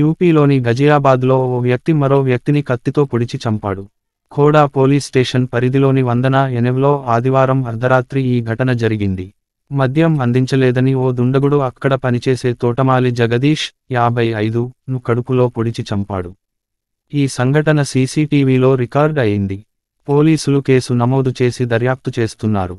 యూపీలోని గజియాబాద్లో ఓ వ్యక్తి మరో వ్యక్తిని కత్తితో పొడిచి చంపాడు ఖోడా పోలీస్ స్టేషన్ పరిధిలోని వందన ఎనెవ్లో ఆదివారం అర్ధరాత్రి ఈ ఘటన జరిగింది మద్యం అందించలేదని ఓ దుండగుడు అక్కడ పనిచేసే తోటమాలి జగదీష్ యాభై ఐదు ను కడుపులో పొడిచి చంపాడు ఈ సంఘటన సీసీటీవీలో రికార్డ్ అయింది పోలీసులు కేసు నమోదు చేసి దర్యాప్తు చేస్తున్నారు